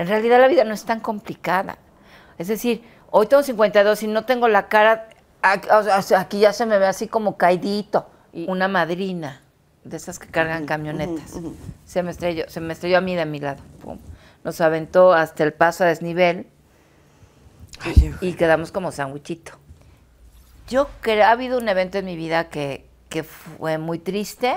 En realidad la vida no es tan complicada. Es decir, hoy tengo 52 y no tengo la cara, aquí ya se me ve así como caidito. una madrina de esas que cargan camionetas. Se me estrelló, se me estrelló a mí de mi lado. Nos aventó hasta el paso a desnivel y, quedamos como sandwichito. Yo creo, ha habido un evento en mi vida que, que fue muy triste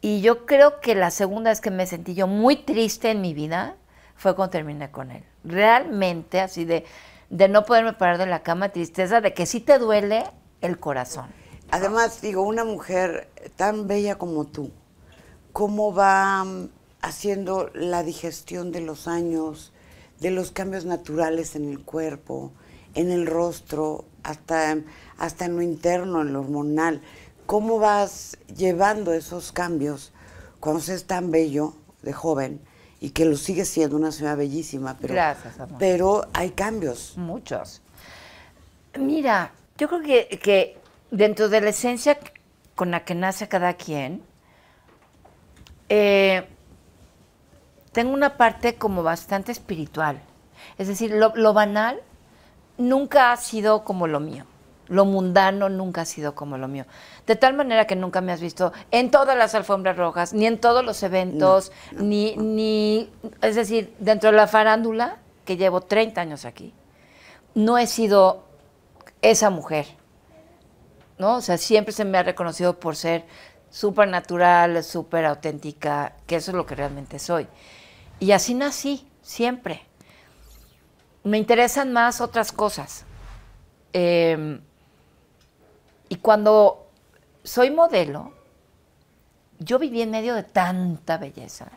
y yo creo que la segunda vez que me sentí yo muy triste en mi vida fue cuando terminé con él. Realmente así de, no poderme parar de la cama, tristeza de que sí te duele el corazón. Además, digo, una mujer tan bella como tú, ¿cómo va mm, haciendo la digestión de los años, de los cambios naturales en el cuerpo, en el rostro, hasta, hasta en lo interno, en lo hormonal? ¿Cómo vas llevando esos cambios cuando se tan bello de joven? y que lo sigue siendo una ciudad bellísima. Pero, Pero hay cambios. Muchos. Mira, yo creo que, dentro de la esencia con la que nace cada quien, eh, tengo una parte como bastante espiritual. Es decir, lo banal nunca ha sido como lo mío. Lo mundano nunca ha sido como lo mío. De tal manera que nunca me has visto en todas las alfombras rojas, ni en todos los eventos, ni, ni, es decir, dentro de la farándula, que llevo 30 años aquí, no he sido esa mujer. ¿No? O sea, siempre se me ha reconocido por ser súper natural, súper auténtica, que eso es lo que realmente soy. Y así nací, siempre. Me interesan más otras cosas. Eh, y cuando soy modelo, yo viví en medio de tanta belleza.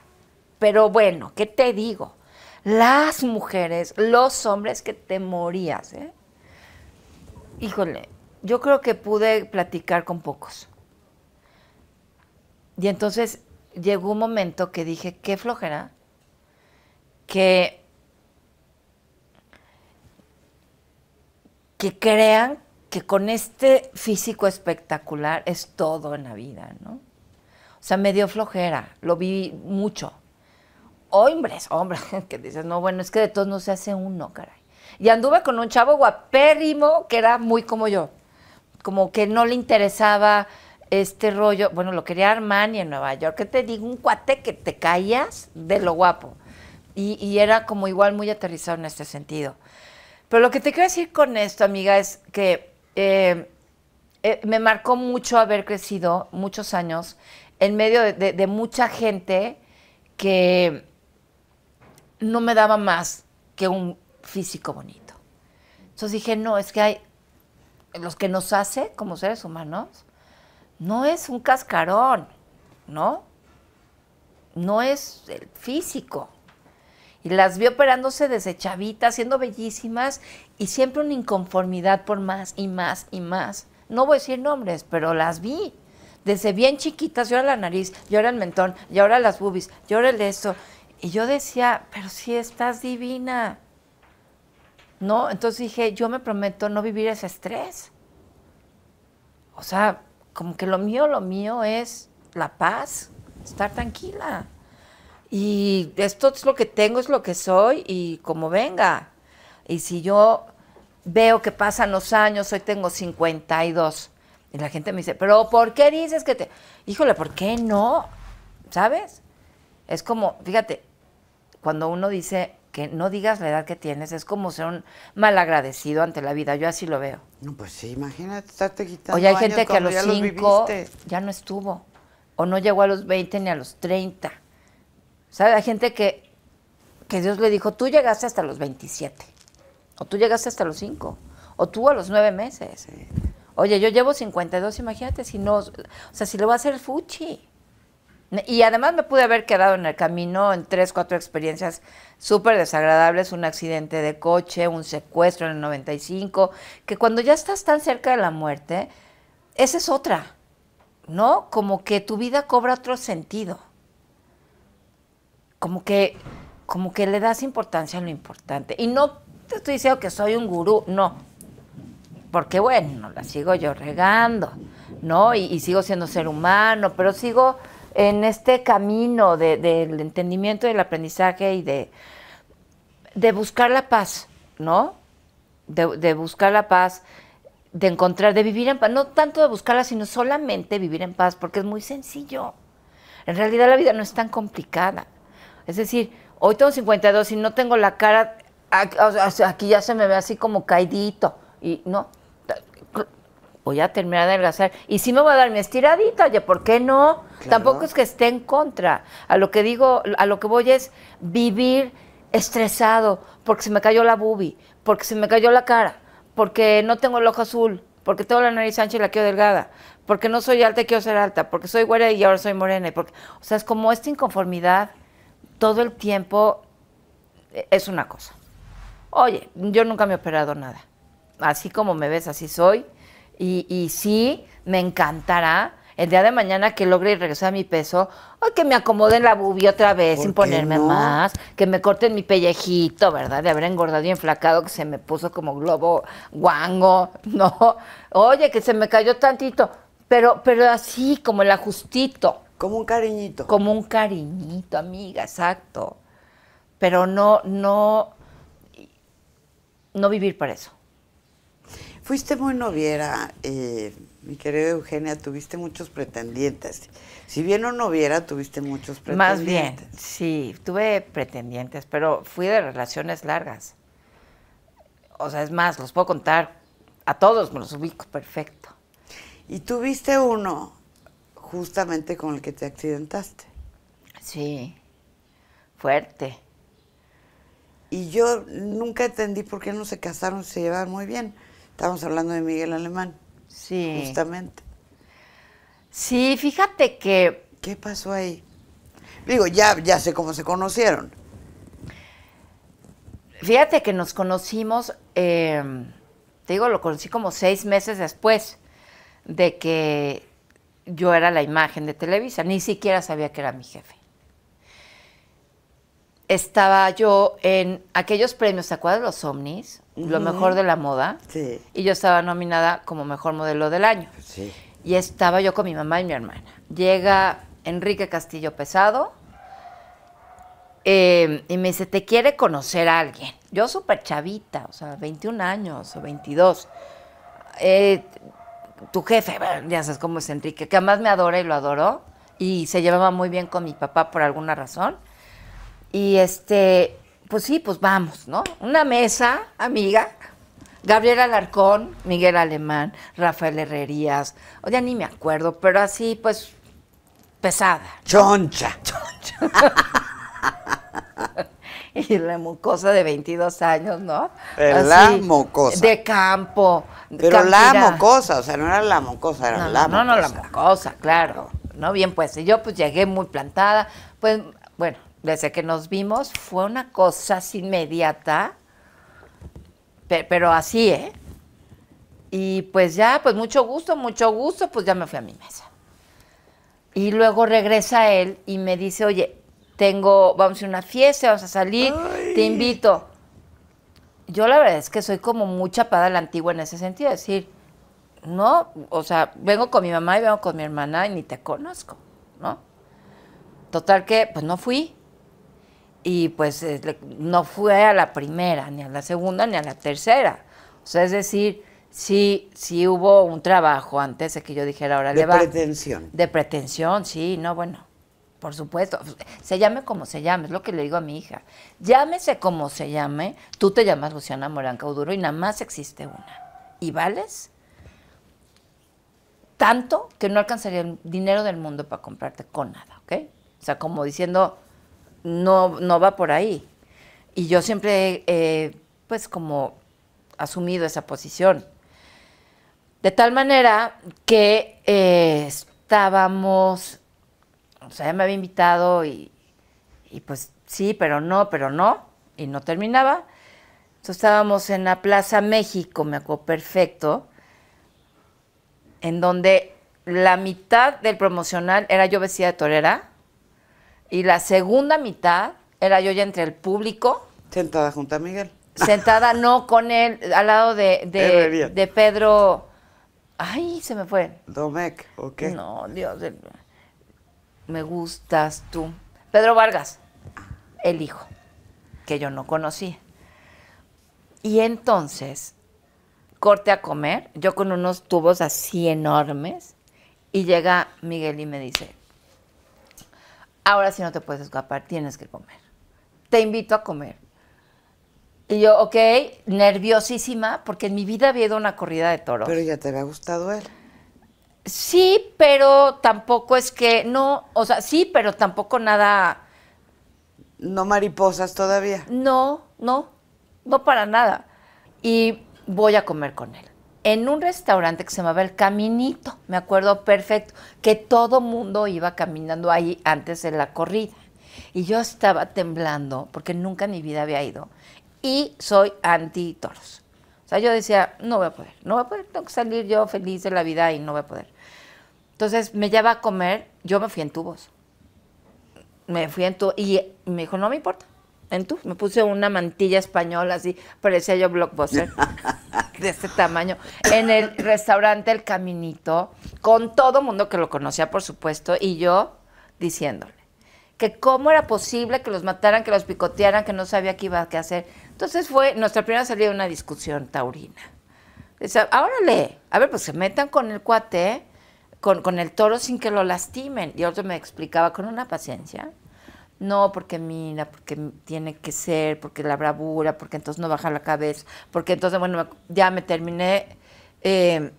Pero bueno, ¿qué te digo? Las mujeres, los hombres que te morías, ¿eh? Híjole, yo creo que pude platicar con pocos. Y entonces llegó un momento que dije, qué flojera, que, que crean que con este físico espectacular es todo en la vida, ¿no? O sea, me dio flojera, lo vi mucho. Hombres, hombres, que dices, no, bueno, es que de todos no se hace uno, caray. Y anduve con un chavo guapérrimo que era muy como yo, como que no le interesaba este rollo, bueno, lo quería Armani en Nueva York, que te digo, un cuate que te callas de lo guapo. y, era como igual muy aterrizado en este sentido. Pero lo que te quiero decir con esto, amiga, es que eh, eh, me marcó mucho haber crecido muchos años en medio de, de mucha gente que no me daba más que un físico bonito. Entonces dije, no, es que hay los que nos hace como seres humanos, no es un cascarón, ¿no? No es el físico, y las vi operándose desde chavitas, siendo bellísimas y siempre una inconformidad por más y más y más. No voy a decir nombres, pero las vi. Desde bien chiquitas, yo era la nariz, yo era el mentón, y ahora las boobies, yo era el esto. Y yo decía, pero si estás divina. No, entonces dije, yo me prometo no vivir ese estrés. O sea, como que lo mío, lo mío es la paz, estar tranquila. Y esto es lo que tengo, es lo que soy y como venga. Y si yo veo que pasan los años, hoy tengo 52, y la gente me dice, pero ¿por qué dices que te... Híjole, ¿por qué no? ¿Sabes? Es como, fíjate, cuando uno dice que no digas la edad que tienes, es como ser un malagradecido ante la vida, yo así lo veo. No, pues sí, imagínate, estarte quitando. Oye, hay gente que a los 5 ya, ya no estuvo, o no llegó a los 20 ni a los 30. O sea, hay gente que, que Dios le dijo, tú llegaste hasta los 27, o tú llegaste hasta los 5, o tú a los 9 meses. Oye, yo llevo 52, imagínate, si no, o sea, si lo va a hacer el fuchi. Y además me pude haber quedado en el camino en tres, cuatro experiencias súper desagradables, un accidente de coche, un secuestro en el 95, que cuando ya estás tan cerca de la muerte, esa es otra, ¿no? Como que tu vida cobra otro sentido como que, como que le das importancia a lo importante. Y no te estoy diciendo que soy un gurú, no. Porque bueno, la sigo yo regando, ¿no? Y, sigo siendo ser humano, pero sigo en este camino del entendimiento, del aprendizaje y de, de buscar la paz, ¿no? de buscar la paz, de encontrar, de vivir en paz, no tanto de buscarla, sino solamente vivir en paz, porque es muy sencillo. En realidad la vida no es tan complicada. Es decir, hoy tengo 52 y no tengo la cara, aquí ya se me ve así como caidito. Y no, voy a terminar de adelgazar. Y sí me voy a dar mi estiradita, oye, ¿por qué no? Tampoco es que esté en contra. A lo que digo, a lo que voy es vivir estresado porque se me cayó la bubi, porque se me cayó la cara, porque no tengo el ojo azul, porque tengo la nariz ancha y la quiero delgada, porque no soy alta y quiero ser alta, porque soy güera y ahora soy morena. porque, o sea, es como esta inconformidad todo el tiempo eh, es una cosa. Oye, yo nunca me he operado nada. Así como me ves, así soy. Y, sí, me encantará el día de mañana que logre regresar a mi peso, ay, que me acomoden la bubia otra vez sin ponerme más, que me corten mi pellejito, ¿verdad? De haber engordado y enflacado, que se me puso como globo guango, ¿no? Oye, que se me cayó tantito, pero, pero así, como el ajustito. Como un cariñito. Como un cariñito, amiga, exacto. Pero no, no, no vivir para eso. Fuiste muy noviera, eh, mi querida Eugenia, tuviste muchos pretendientes. Si bien no noviera, tuviste muchos pretendientes. Más bien, sí, tuve pretendientes, pero fui de relaciones largas. O sea, es más, los puedo contar a todos, me los ubico perfecto. Y tuviste uno justamente con el que te accidentaste. Sí, fuerte. Y yo nunca entendí por qué no se casaron, se llevaban muy bien. Estábamos hablando de Miguel Alemán. Sí. Justamente. Sí, fíjate que... ¿Qué pasó ahí? Digo, ya, ya sé cómo se conocieron. Fíjate que nos conocimos, eh, te digo, lo conocí como seis meses después de que yo era la imagen de Televisa, ni siquiera sabía que era mi jefe. Estaba yo en aquellos premios, ¿te acuerdas los Omnis? Lo mejor de la moda. Y yo estaba nominada como mejor modelo del año. Y estaba yo con mi mamá y mi hermana. Llega Enrique Castillo Pesado em, y me dice, ¿te quiere conocer a alguien? Yo súper chavita, o sea, 21 años o 22 tu jefe, ya sabes cómo es Enrique, que además me adora y lo adoro y se llevaba muy bien con mi papá por alguna razón. Y este, pues sí, pues vamos, ¿no? Una mesa, amiga, Gabriel Alarcón, Miguel Alemán, Rafael Herrerías, o ya ni me acuerdo, pero así, pues, pesada. Choncha. y la mucosa de 22 años, ¿no? la mucosa. De campo. Pero la mucosa, o sea, no era la mucosa, era la mucosa. No, no, la mucosa, claro. No, bien pues. yo pues llegué muy plantada. Pues, bueno, desde que nos vimos fue una cosa así inmediata, pero así, ¿eh? Y pues ya, pues mucho gusto, mucho gusto, pues ya me fui a mi mesa. Y luego regresa él y me dice, oye, tengo, vamos a ir a una fiesta, vamos a salir, te invito. Yo la verdad es que soy como muy chapada la antigua en ese sentido, es decir, no, o sea, vengo con mi mamá y vengo con mi hermana y ni te conozco, ¿no? Total que, pues no fui. Y pues eh, no fui a la primera, ni a la segunda, ni a la tercera. O sea, es decir, sí, sí hubo un trabajo antes de que yo dijera, ahora le va. De pretensión. De pretensión, sí, no, bueno. Por supuesto, se llame como se llame, es lo que le digo a mi hija. Llámese como se llame, tú te llamas Luciana Morán Cauduro y nada más existe una. Y vales tanto que no alcanzaría el dinero del mundo para comprarte con nada, ¿ok? O sea, como diciendo, no, no va por ahí. Y yo siempre, pues, como asumido esa posición. De tal manera que eh, estábamos o sea, ya me había invitado y, pues sí, pero no, pero no, y no terminaba. Entonces estábamos en la Plaza México, me acuerdo perfecto, en donde la mitad del promocional era yo vestida de torera y la segunda mitad era yo ya entre el público. Sentada junto a Miguel. Sentada, no, con él, al lado de, Pedro... Ay, se me fue. Domec, ¿o qué? No, Dios. del me gustas tú. Pedro Vargas, el hijo, que yo no conocí Y entonces, corte a comer, yo con unos tubos así enormes, y llega Miguel y me dice, ahora si no te puedes escapar, tienes que comer. Te invito a comer. Y yo, ok, nerviosísima, porque en mi vida había ido una corrida de toros. Pero ya te había gustado él. Sí, pero tampoco es que no, o sea, sí, pero tampoco nada. No mariposas todavía. No, no, no para nada. Y voy a comer con él. En un restaurante que se llamaba El Caminito, me acuerdo perfecto, que todo mundo iba caminando ahí antes de la corrida. Y yo estaba temblando porque nunca en mi vida había ido. Y soy anti toros sea, yo decía, no voy a poder, no voy a poder, tengo que salir yo feliz de la vida y no voy a poder. Entonces me lleva a comer, yo me fui en tubos. Me fui en tubos y me dijo, no me importa, en tubos. Me puse una mantilla española así, parecía yo blockbuster, de este tamaño, en el restaurante El Caminito, con todo mundo que lo conocía, por supuesto, y yo diciéndole que cómo era posible que los mataran, que los picotearan, que no sabía qué iba a hacer. Entonces fue nuestra primera salida de una discusión taurina. Ahora le, a ver, pues se metan con el cuate, con, el toro sin que lo lastimen. Y otro me explicaba con una paciencia. No, porque mira, porque tiene que ser, porque la bravura, porque entonces no baja la cabeza, porque entonces, bueno, ya me terminé. Eh,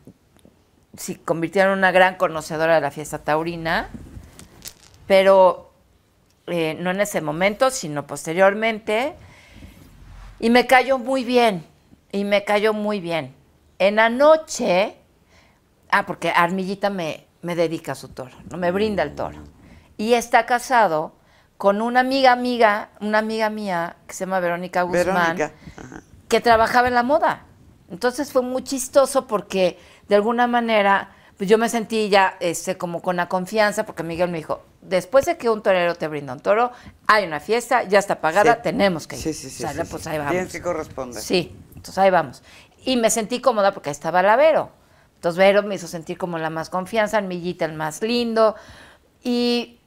si convirtieron en una gran conocedora de la fiesta taurina, pero eh, no en ese momento, sino posteriormente y me cayó muy bien, y me cayó muy bien. En la noche, ah, porque Armillita me, me dedica a su toro, no me brinda el toro. Y está casado con una amiga amiga, una amiga mía que se llama Verónica Guzmán, que trabajaba en la moda. Entonces fue muy chistoso porque de alguna manera pues yo me sentí ya este, como con la confianza, porque Miguel me dijo, después de que un torero te brinda un toro, hay una fiesta, ya está pagada, tenemos que ir. Sí, sí, sí. O pues ahí vamos. que corresponde Sí, entonces ahí vamos. Y me sentí cómoda porque estaba la Vero. Entonces Vero me hizo sentir como la más confianza, el Millita el más lindo. Y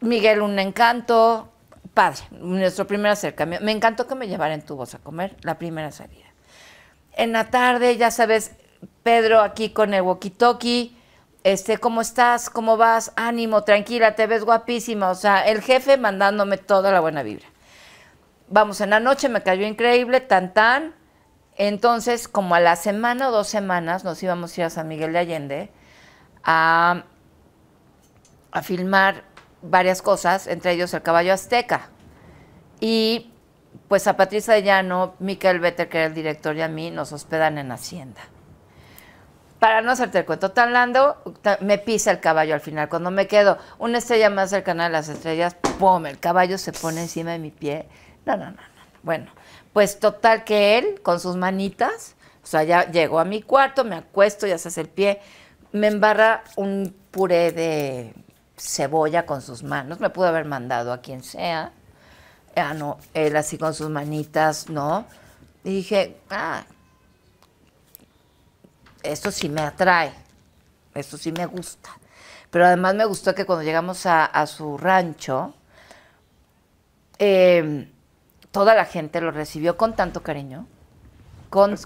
Miguel un encanto, padre, nuestro primer acercamiento. Me encantó que me llevaran tubos a comer la primera salida. En la tarde, ya sabes, Pedro aquí con el walkie-talkie. Este, ¿cómo estás? ¿Cómo vas? Ánimo, tranquila, te ves guapísima. O sea, el jefe mandándome toda la buena vibra. Vamos, en la noche me cayó increíble, tan tan. Entonces, como a la semana o dos semanas, nos íbamos a ir a San Miguel de Allende a, filmar varias cosas, entre ellos el caballo azteca. Y pues a Patricia de Llano, Miquel Better, que era el director, y a mí nos hospedan en Hacienda para no hacerte el cuento tan lando, me pisa el caballo al final. Cuando me quedo una estrella más cercana a las estrellas, ¡pum! El caballo se pone encima de mi pie. No, no, no, no. Bueno, pues total que él, con sus manitas, o sea, ya llegó a mi cuarto, me acuesto, ya se hace el pie, me embarra un puré de cebolla con sus manos. Me pudo haber mandado a quien sea. Ah, no, él así con sus manitas, ¿no? Y dije, ah, eso sí me atrae, eso sí me gusta. Pero además me gustó que cuando llegamos a, su rancho, em, toda la gente lo recibió con tanto cariño, con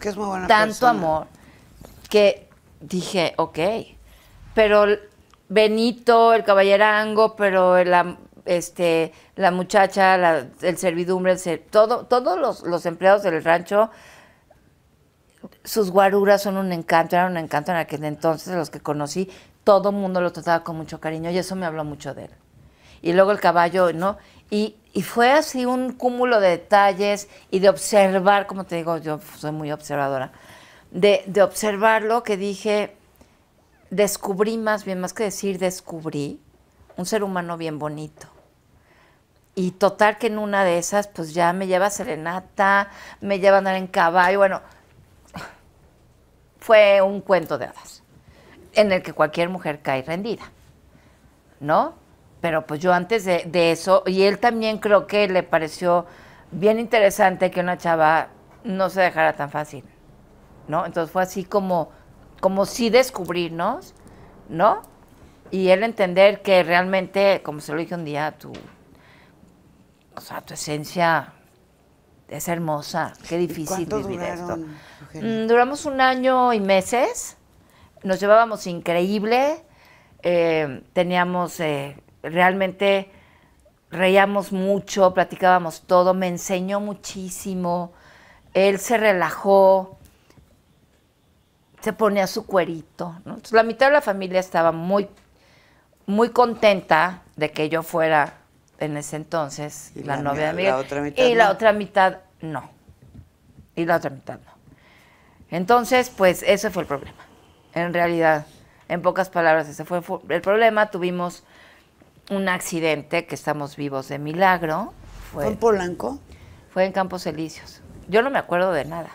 tanto amor, que dije, ok, pero Benito, el caballerango, pero la, este, la muchacha, el servidumbre, todo, todos los, los empleados del rancho sus guaruras son un encanto, era un encanto en aquel entonces, los que conocí, todo el mundo lo trataba con mucho cariño y eso me habló mucho de él. Y luego el caballo, ¿no? Y, fue así un cúmulo de detalles y de observar, como te digo, yo soy muy observadora, de, de observarlo que dije, descubrí más bien, más que decir descubrí, un ser humano bien bonito. Y total que en una de esas, pues ya me lleva a serenata, me lleva a andar en caballo, bueno, fue un cuento de hadas, en el que cualquier mujer cae rendida, ¿no? Pero pues yo antes de, eso, y él también creo que le pareció bien interesante que una chava no se dejara tan fácil, ¿no? Entonces fue así como, como sí descubrirnos, ¿no? Y él entender que realmente, como se lo dije un día, tu, tu esencia es hermosa, qué difícil vivir esto. Mm, duramos un año y meses, nos llevábamos increíble, eh, teníamos eh, realmente, reíamos mucho, platicábamos todo, me enseñó muchísimo, él se relajó, se ponía su cuerito. la mitad de la familia estaba muy, muy contenta de que yo fuera en ese entonces, la, novia de Miguel. y la otra mitad no. Y la otra mitad no. Entonces, pues ese fue el problema. En realidad, en pocas palabras, ese fue el problema. Tuvimos un accidente que estamos vivos de milagro. ¿Fue en Polanco? Fue en Campos Elíseos. Yo no me acuerdo de nada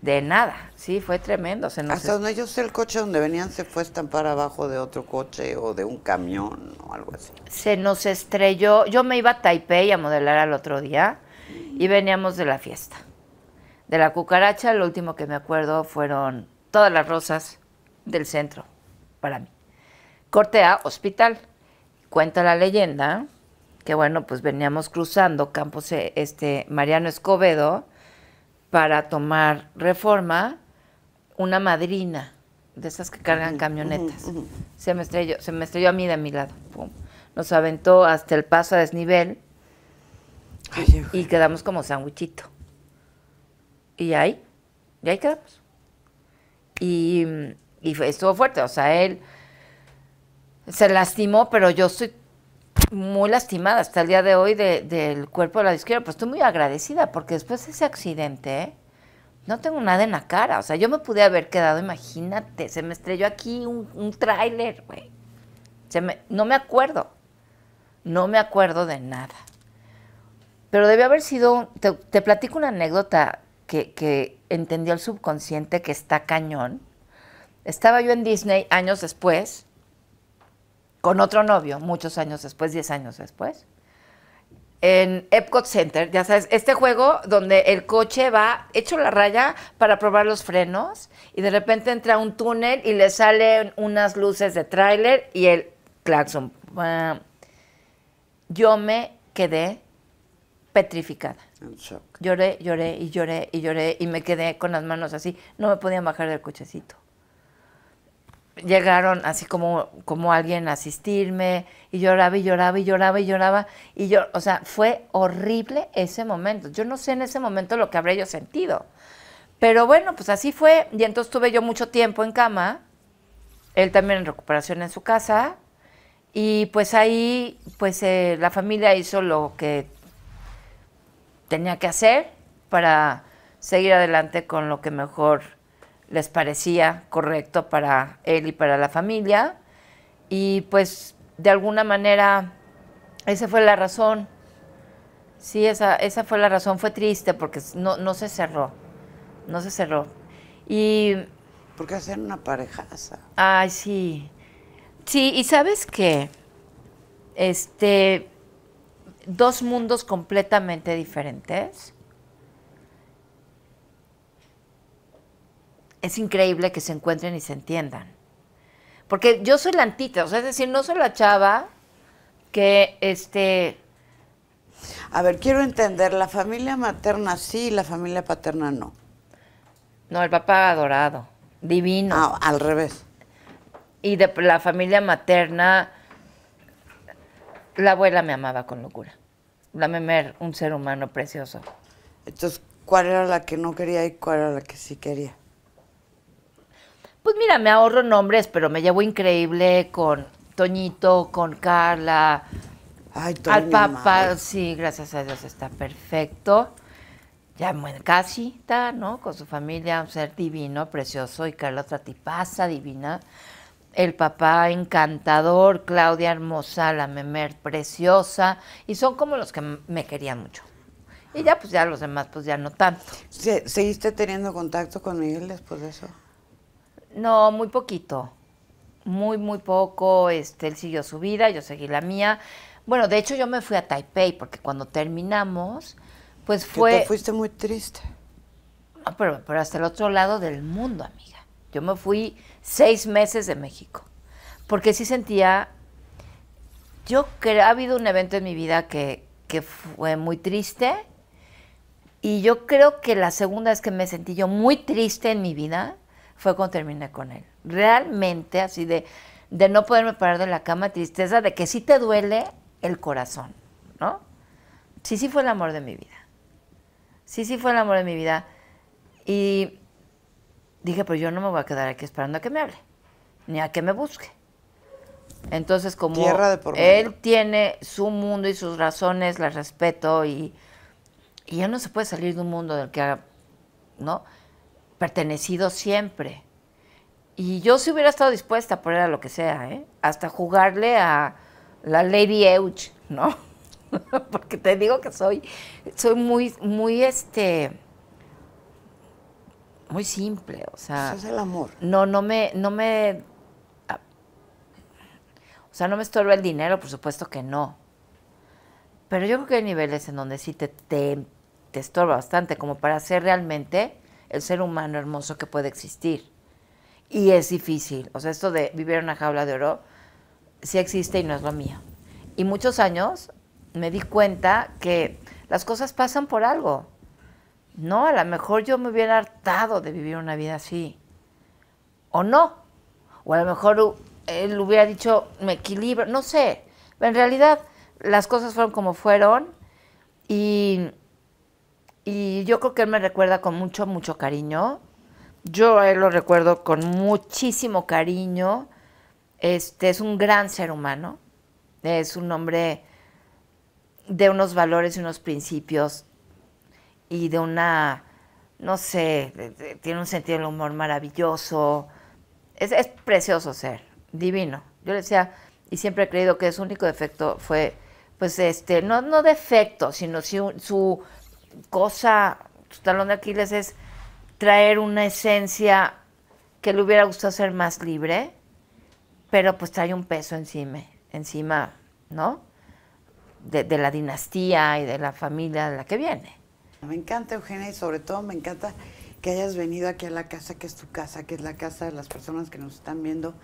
de nada, sí, fue tremendo. Se Hasta donde yo el coche donde venían se fue a estampar abajo de otro coche o de un camión o algo así. Se nos estrelló. Yo me iba a Taipei a modelar al otro día y veníamos de la fiesta. De la cucaracha, lo último que me acuerdo fueron todas las rosas del centro, para mí. a hospital. Cuenta la leyenda que, bueno, pues veníamos cruzando Campos eh, este, Mariano Escobedo para tomar reforma una madrina de esas que cargan camionetas. Se me estrelló, se me estrelló a mí de mi lado. Nos aventó hasta el paso a desnivel y quedamos como sandwichito, Y ahí, y ahí quedamos. Y, estuvo fuerte, o sea, él se lastimó, pero yo estoy, muy lastimada hasta el día de hoy del cuerpo de la izquierda, Pues estoy muy agradecida porque después de ese accidente no tengo nada en la cara. O sea, yo me pude haber quedado, imagínate, se me estrelló aquí un, tráiler, güey. no me acuerdo, no me acuerdo de nada. Pero debió haber sido, te, platico una anécdota que entendió el subconsciente que está cañón. Estaba yo en Disney años después con otro novio, muchos años después, 10 años después, en Epcot Center, ya sabes, este juego donde el coche va hecho la raya para probar los frenos y de repente entra un túnel y le salen unas luces de tráiler y el claxon. Yo me quedé petrificada. Lloré, lloré y lloré y lloré y me quedé con las manos así. No me podía bajar del cochecito llegaron así como, como alguien a asistirme y lloraba y lloraba y lloraba y lloraba y yo, o sea, fue horrible ese momento. Yo no sé en ese momento lo que habré yo sentido. Pero bueno, pues así fue y entonces tuve yo mucho tiempo en cama, él también en recuperación en su casa y pues ahí pues eh, la familia hizo lo que tenía que hacer para seguir adelante con lo que mejor les parecía correcto para él y para la familia. Y pues de alguna manera esa fue la razón. Sí, esa, esa fue la razón. Fue triste porque no, se cerró. No se cerró. Y... Porque hacer una parejaza. Ay, sí. Sí, y sabes qué? Este, dos mundos completamente diferentes es increíble que se encuentren y se entiendan. Porque yo soy la antita, o sea, es decir, no soy la chava que este... A ver, quiero entender, la familia materna sí, la familia paterna no. No, el papá adorado, divino. Ah, al revés. Y de la familia materna, la abuela me amaba con locura. La memer, un ser humano precioso. Entonces, ¿cuál era la que no quería y cuál era la que sí quería? Pues mira, me ahorro nombres, pero me llevo increíble con Toñito, con Carla. Ay, Al papá, sí, gracias a Dios está perfecto. Ya casi está, ¿no? Con su familia, un ser divino, precioso. Y Carla, otra tipaza divina. El papá encantador, Claudia hermosa, la Memer preciosa. Y son como los que me querían mucho. Y ya, pues ya los demás, pues ya no tanto. ¿Seguiste teniendo contacto con Miguel después de eso? No, muy poquito. Muy, muy poco. Este, él siguió su vida, yo seguí la mía. Bueno, de hecho yo me fui a Taipei porque cuando terminamos, pues fue... te fuiste muy triste. No, pero, hasta el otro lado del mundo, amiga. Yo me fui seis meses de México. Porque sí sentía... Yo creo, ha habido un evento en mi vida que, que fue muy triste. Y yo creo que la segunda es que me sentí yo muy triste en mi vida fue cuando terminé con él. Realmente así de, de no poderme parar de la cama, tristeza, de que sí te duele el corazón, ¿no? Sí, sí fue el amor de mi vida. Sí, sí fue el amor de mi vida. Y dije, pues yo no me voy a quedar aquí esperando a que me hable, ni a que me busque. Entonces, como él tiene su mundo y sus razones, las respeto y, y ya no se puede salir de un mundo del que haga, ¿no? pertenecido siempre. Y yo sí hubiera estado dispuesta a poner a lo que sea, ¿eh? hasta jugarle a la Lady Euch, ¿no? Porque te digo que soy, soy muy, muy este, muy simple, o sea. Eso pues es el amor. No, no me, no me, ah, o sea, no me estorba el dinero, por supuesto que no. Pero yo creo que hay niveles en donde sí te, te estorba bastante, como para ser realmente el ser humano hermoso que puede existir. Y es difícil. O sea, esto de vivir en una jaula de oro sí existe y no es lo mío. Y muchos años me di cuenta que las cosas pasan por algo. No, a lo mejor yo me hubiera hartado de vivir una vida así. O no. O a lo mejor él hubiera dicho, me equilibro, no sé. en realidad las cosas fueron como fueron y y yo creo que él me recuerda con mucho, mucho cariño. Yo a él lo recuerdo con muchísimo cariño. Este es un gran ser humano. Es un hombre de unos valores y unos principios y de una, no sé, tiene un sentido del humor maravilloso. Es, precioso ser, divino. Yo le decía, y siempre he creído que su único defecto fue, pues, este, no, no defecto, sino su cosa, tu talón de Aquiles es traer una esencia que le hubiera gustado ser más libre, pero pues trae un peso encima, encima, ¿no? De, de la dinastía y de la familia de la que viene. Me encanta Eugenia y sobre todo me encanta que hayas venido aquí a la casa que es tu casa, que es la casa de las personas que nos están viendo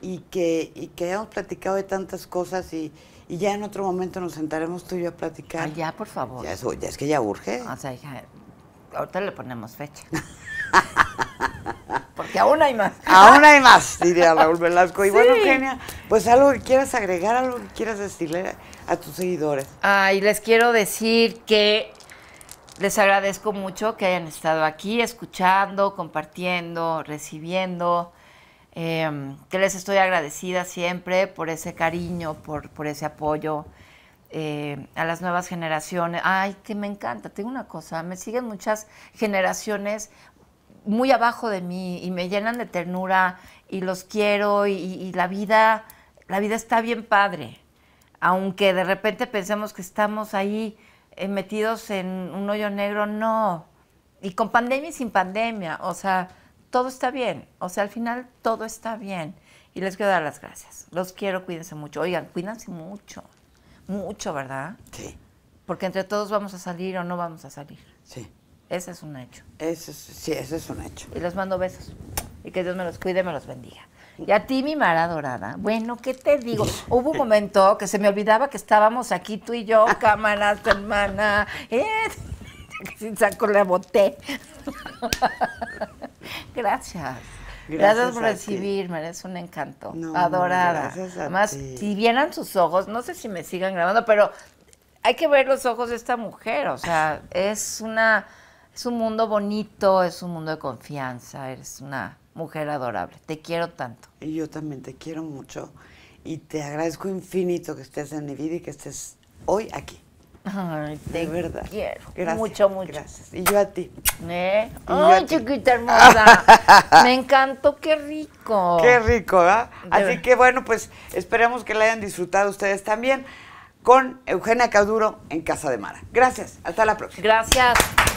y que, y que hayamos platicado de tantas cosas y, ya en otro momento nos sentaremos tú y yo a platicar. ya, por favor. Ya, eso, es que ya urge. O sea, ahorita le ponemos fecha. Porque aún hay más. aún hay más, diría Raúl Velasco. Y bueno, Eugenia, pues algo que quieras agregar, algo que quieras decirle a, a tus seguidores. Ay, les quiero decir que les agradezco mucho que hayan estado aquí escuchando, compartiendo, recibiendo. Em, que les estoy agradecida siempre por ese cariño, por, por ese apoyo em, a las nuevas generaciones. Ay, que me encanta, tengo una cosa, me siguen muchas generaciones muy abajo de mí y me llenan de ternura y los quiero y, la vida, la vida está bien padre, aunque de repente pensemos que estamos ahí eh, metidos en un hoyo negro, no. Y con pandemia y sin pandemia, o sea, todo está bien. O sea, al final todo está bien. Y les quiero dar las gracias. Los quiero, cuídense mucho. Oigan, cuídense mucho. Mucho, ¿verdad? Sí. Porque entre todos vamos a salir o no vamos a salir. Sí. Ese es un hecho. Eso sí, ese es un hecho. Y les mando besos. Y que Dios me los cuide, me los bendiga. Y a ti, mi Mara Dorada. Bueno, ¿qué te digo? Hubo un momento que se me olvidaba que estábamos aquí tú y yo, cámaras, hermana. ¿Eh? Sin saco la boté gracias. Gracias, por recibirme, eres un encanto. adorada. Gracias Además, si vieran sus ojos, no sé si me sigan grabando, pero hay que ver los ojos de esta mujer. O sea, es una, es un mundo bonito, es un mundo de confianza, eres una mujer adorable. Te quiero tanto. Y yo también te quiero mucho. Y te agradezco infinito que estés en mi vida y que estés hoy aquí de verdad. quiero. mucho, mucho. Gracias. Y yo a ti. ¿Eh? Ay, chiquita hermosa. Me encantó, qué rico. Qué rico, ¿verdad? ¿ah? Así que bueno, pues esperemos que la hayan disfrutado ustedes también con Eugenia Caduro en Casa de Mara. Gracias, hasta la próxima. Gracias.